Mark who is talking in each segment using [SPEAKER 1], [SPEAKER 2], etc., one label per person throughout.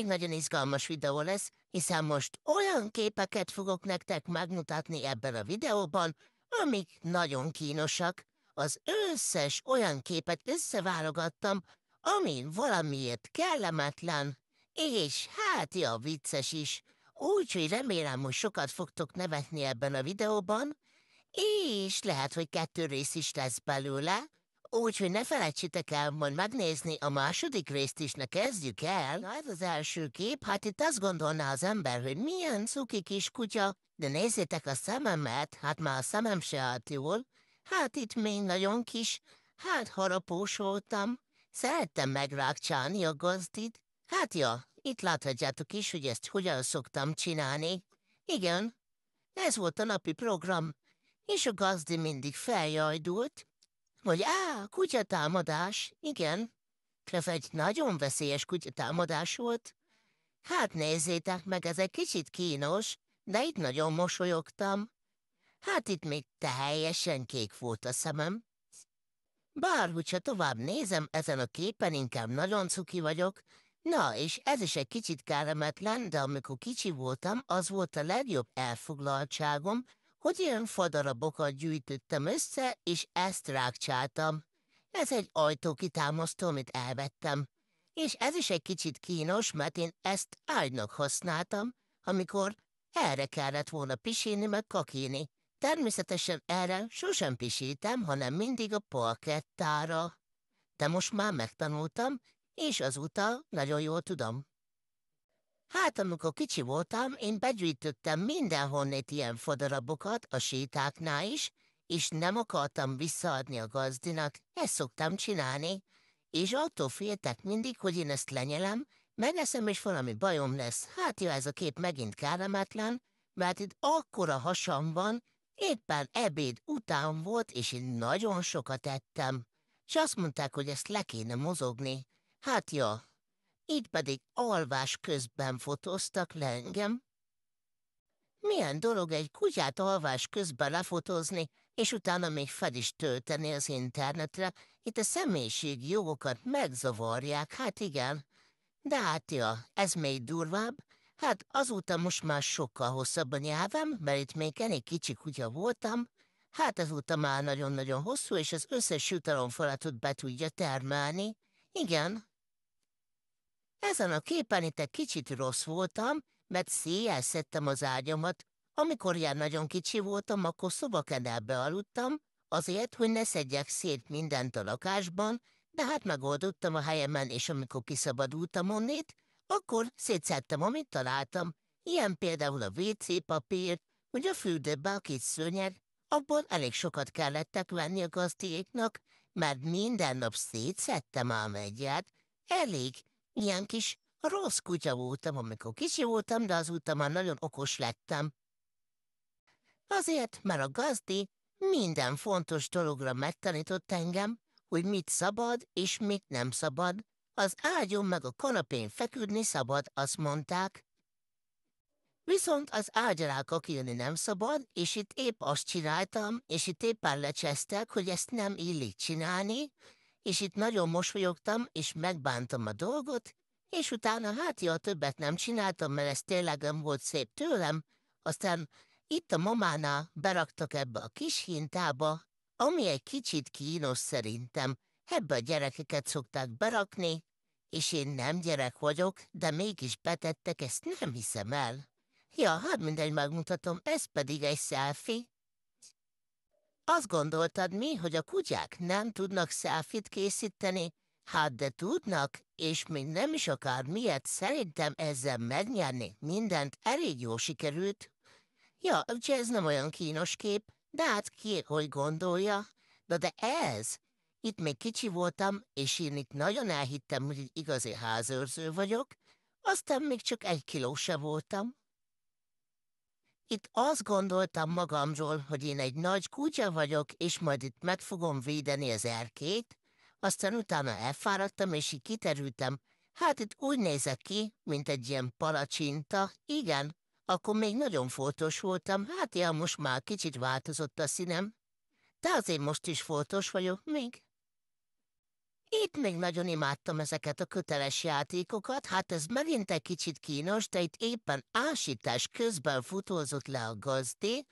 [SPEAKER 1] egy nagyon izgalmas videó lesz, hiszen most olyan képeket fogok nektek megmutatni ebben a videóban, amik nagyon kínosak. Az összes olyan képet összeválogattam, ami valamiért kellemetlen, és hát ja, vicces is. Úgyhogy remélem, hogy sokat fogtok nevetni ebben a videóban, és lehet, hogy kettő rész is lesz belőle, Úgyhogy ne felejtsétek el majd megnézni a második részt is, ne kezdjük el. Na ez az első kép, hát itt azt gondolná az ember, hogy milyen cuki kis kutya, de nézzétek a szememet, hát már a szemem se állt jól. Hát itt még nagyon kis, hát harapós voltam. Szerettem megrákcsálni a gazdit. Hát ja, itt láthatjátok is, hogy ezt hogyan szoktam csinálni. Igen, ez volt a napi program, és a gazdi mindig feljajdult, hogy á, kutyatámadás, igen. kref egy nagyon veszélyes kutyatámadás volt. Hát nézzétek meg, ez egy kicsit kínos, de itt nagyon mosolyogtam. Hát itt még teljesen kék volt a szemem. Bár hogyha tovább nézem, ezen a képen inkább nagyon cuki vagyok. Na, és ez is egy kicsit kellemetlen, de amikor kicsi voltam, az volt a legjobb elfoglaltságom, hogy ilyen fadarabokat gyűjtöttem össze, és ezt rákcsáltam. Ez egy ajtókitámasztó, amit elvettem. És ez is egy kicsit kínos, mert én ezt ágynak használtam, amikor erre kellett volna pisíni, meg kakíni. Természetesen erre sosem pisítem, hanem mindig a parkettára. De most már megtanultam, és azóta nagyon jól tudom. Hát, amikor kicsi voltam, én begyűjtöttem mindenhonnét ilyen fodarabokat a sétáknál is, és nem akartam visszaadni a gazdinak, ezt szoktam csinálni, és attól féltek mindig, hogy én ezt lenyelem, megeszem és valami bajom lesz. Hát jó, ez a kép megint kellemetlen, mert itt akkora hasam van, éppen ebéd után volt, és én nagyon sokat ettem. És azt mondták, hogy ezt le kéne mozogni. Hát ja, így pedig alvás közben fotóztak le engem. Milyen dolog egy kutyát alvás közben lefotózni, és utána még fel is tölteni az internetre, itt a személyiség jogokat megzavarják, hát igen. De hát ja, ez még durvább, hát azóta most már sokkal hosszabb a nyelvem, mert itt még elég kicsi kutya voltam, hát azóta már nagyon-nagyon hosszú, és az összes jutalomfalatot be tudja termelni. Igen, ezen a képen itt egy kicsit rossz voltam, mert széjjel szedtem az ágyamat. Amikor ilyen nagyon kicsi voltam, akkor szobakenelbe aludtam, azért, hogy ne szedjek szét mindent a lakásban, de hát megoldottam a helyemen, és amikor kiszabadultam onnét, akkor szétszedtem, amit találtam. Ilyen például a WC papír, hogy a fürdőbe a kis szőnyeg, abból elég sokat kellettek venni a gazdéknak, mert minden nap szétszedtem a megyet. Elég, Ilyen kis rossz kutya voltam, amikor kicsi voltam, de azóta már nagyon okos lettem. Azért, mert a gazdi minden fontos dologra megtanított engem, hogy mit szabad és mit nem szabad. Az ágyon meg a kanapén feküdni szabad, azt mondták. Viszont az alá kakilni nem szabad, és itt épp azt csináltam, és itt éppen lecsesztek, hogy ezt nem illik csinálni, és itt nagyon mosolyogtam, és megbántam a dolgot, és utána hát ja, többet nem csináltam, mert ez tényleg nem volt szép tőlem, aztán itt a mamánál beraktak ebbe a kis hintába, ami egy kicsit kínos szerintem. Ebbe a gyerekeket szokták berakni, és én nem gyerek vagyok, de mégis betettek, ezt nem hiszem el. Ja, hát mindegy, megmutatom, ez pedig egy selfie, azt gondoltad mi, hogy a kutyák nem tudnak szelfit készíteni? Hát de tudnak, és még nem is akár miért szerintem ezzel megnyerni mindent elég jó sikerült. Ja, ugye ez nem olyan kínos kép, de hát ki hogy gondolja? Na de ez, itt még kicsi voltam, és én itt nagyon elhittem, hogy egy igazi házőrző vagyok, aztán még csak egy kiló se voltam. Itt azt gondoltam magamról, hogy én egy nagy kutya vagyok, és majd itt meg fogom védeni az erkét, aztán utána elfáradtam, és így kiterültem. Hát itt úgy nézek ki, mint egy ilyen palacsinta, igen, akkor még nagyon fotós voltam, hát ja, most már kicsit változott a színem, de azért most is fotós vagyok még. Itt még nagyon imádtam ezeket a köteles játékokat, hát ez megint egy kicsit kínos, de itt éppen ásítás közben futózott le a gazdi.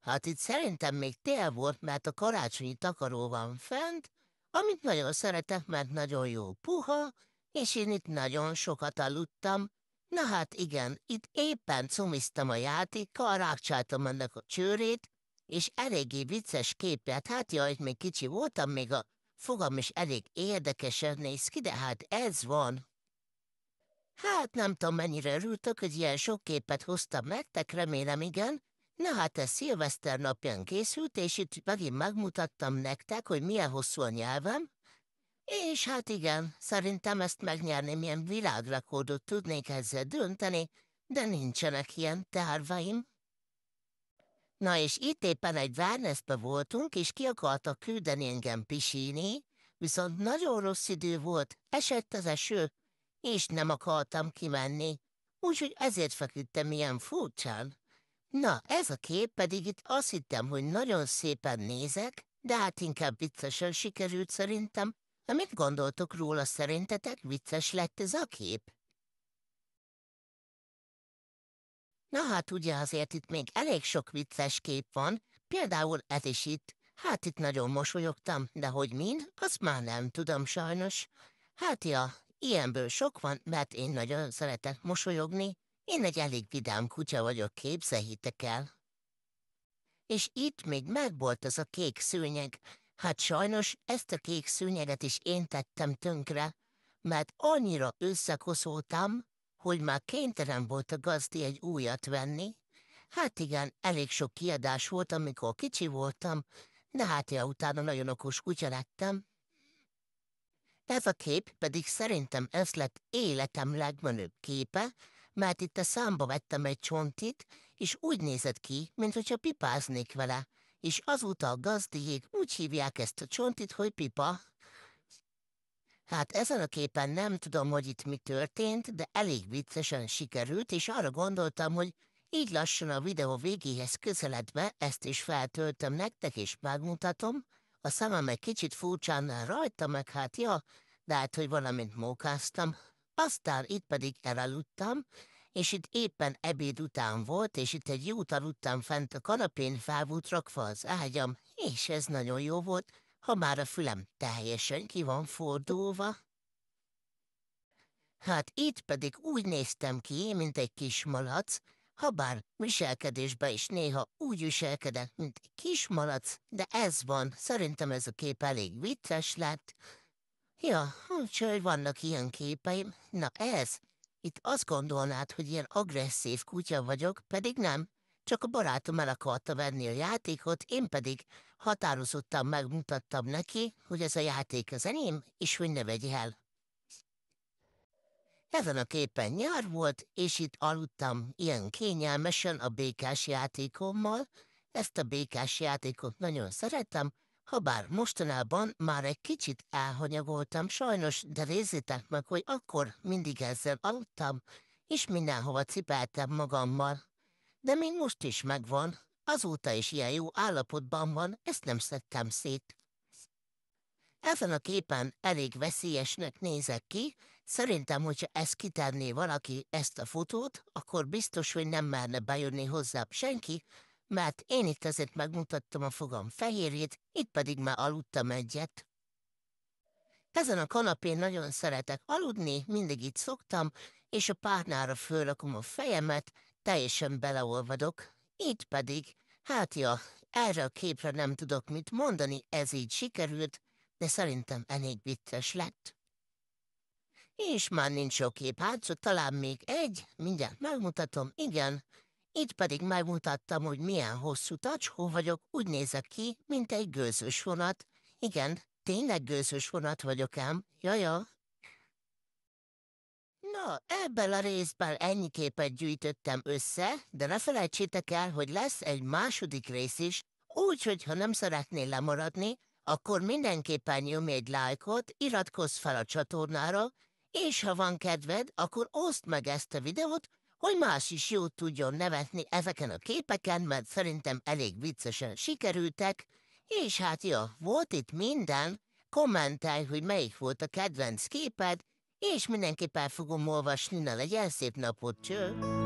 [SPEAKER 1] Hát itt szerintem még tél volt, mert a karácsonyi takaró van fent, amit nagyon szeretek, mert nagyon jó puha, és én itt nagyon sokat aludtam. Na hát igen, itt éppen cumiztam a játékkal, rákcsáltam ennek a csőrét, és eléggé vicces képet, hát jaj, még kicsi voltam, még a fogam is elég érdekesen néz ki, de hát ez van. Hát nem tudom, mennyire örültök, hogy ilyen sok képet hoztam nektek, remélem igen. Na hát ez szilveszter napján készült, és itt megint megmutattam nektek, hogy milyen hosszú a nyelvem. És hát igen, szerintem ezt megnyerném, milyen világrekordot tudnék ezzel dönteni, de nincsenek ilyen terveim. Na és itt éppen egy Várneszbe voltunk, és ki akarta küldeni engem pisíni, viszont nagyon rossz idő volt, esett az eső, és nem akartam kimenni, úgyhogy ezért feküdtem ilyen furcsán. Na, ez a kép pedig itt azt hittem, hogy nagyon szépen nézek, de hát inkább viccesen sikerült szerintem. Mit gondoltok róla szerintetek? Vicces lett ez a kép? Na hát ugye azért itt még elég sok vicces kép van, például ez is itt. Hát itt nagyon mosolyogtam, de hogy mind, azt már nem tudom sajnos. Hát ja, ilyenből sok van, mert én nagyon szeretek mosolyogni. Én egy elég vidám kutya vagyok, képzeljétek el. És itt még megvolt az a kék szőnyeg. Hát sajnos ezt a kék szőnyeget is én tettem tönkre, mert annyira összekoszoltam, hogy már kénytelen volt a gazdi egy újat venni. Hát igen, elég sok kiadás volt, amikor kicsi voltam, de hát ja, utána nagyon okos kutya lettem. Ez a kép pedig szerintem ez lett életem legmenőbb képe, mert itt a számba vettem egy csontit, és úgy nézett ki, mintha pipáznék vele, és azóta a gazdijék úgy hívják ezt a csontit, hogy pipa. Hát ezen a képen nem tudom, hogy itt mi történt, de elég viccesen sikerült, és arra gondoltam, hogy így lassan a videó végéhez közeledve ezt is feltöltöm nektek, és megmutatom. A szemem egy kicsit furcsán rajta, meg hát ja, de hát, hogy valamint mókáztam. Aztán itt pedig elaludtam, és itt éppen ebéd után volt, és itt egy jót aludtam fent a kanapén, fel rakva az ágyam, és ez nagyon jó volt ha már a fülem teljesen ki van fordulva. Hát itt pedig úgy néztem ki, mint egy kis malac, ha bár viselkedésbe is néha úgy viselkedett, mint egy kis malac, de ez van, szerintem ez a kép elég vicces lett. Ja, úgyhogy vannak ilyen képeim. Na ez, itt azt gondolnád, hogy ilyen agresszív kutya vagyok, pedig nem csak a barátom el akarta venni a játékot, én pedig határozottan megmutattam neki, hogy ez a játék az enyém, és hogy ne vegy el. Ezen a képen nyár volt, és itt aludtam ilyen kényelmesen a békás játékommal. Ezt a békás játékot nagyon szeretem, ha bár mostanában már egy kicsit elhanyagoltam sajnos, de nézzétek meg, hogy akkor mindig ezzel aludtam, és mindenhova cipeltem magammal de még most is megvan. Azóta is ilyen jó állapotban van, ezt nem szedtem szét. Ezen a képen elég veszélyesnek nézek ki, szerintem, hogyha ezt kitenné valaki, ezt a fotót, akkor biztos, hogy nem merne bejönni hozzá senki, mert én itt azért megmutattam a fogam fehérjét, itt pedig már aludtam egyet. Ezen a kanapén nagyon szeretek aludni, mindig itt szoktam, és a párnára fölrakom a fejemet, teljesen beleolvadok, itt pedig, hát ja, erre a képre nem tudok mit mondani, ez így sikerült, de szerintem elég vicces lett. És már nincs sok kép hátsó, szóval talán még egy, mindjárt megmutatom, igen. Itt pedig megmutattam, hogy milyen hosszú tacskó vagyok, úgy nézek ki, mint egy gőzös vonat. Igen, tényleg gőzös vonat vagyok ám, jaja ebben a részben ennyi képet gyűjtöttem össze, de ne felejtsétek el, hogy lesz egy második rész is, úgyhogy ha nem szeretnél lemaradni, akkor mindenképpen nyomj egy lájkot, iratkozz fel a csatornára, és ha van kedved, akkor oszd meg ezt a videót, hogy más is jót tudjon nevetni ezeken a képeken, mert szerintem elég viccesen sikerültek, és hát ja, volt itt minden, kommentelj, hogy melyik volt a kedvenc képed, és mindenképp el fogom olvasni, na legyen szép napot, cső!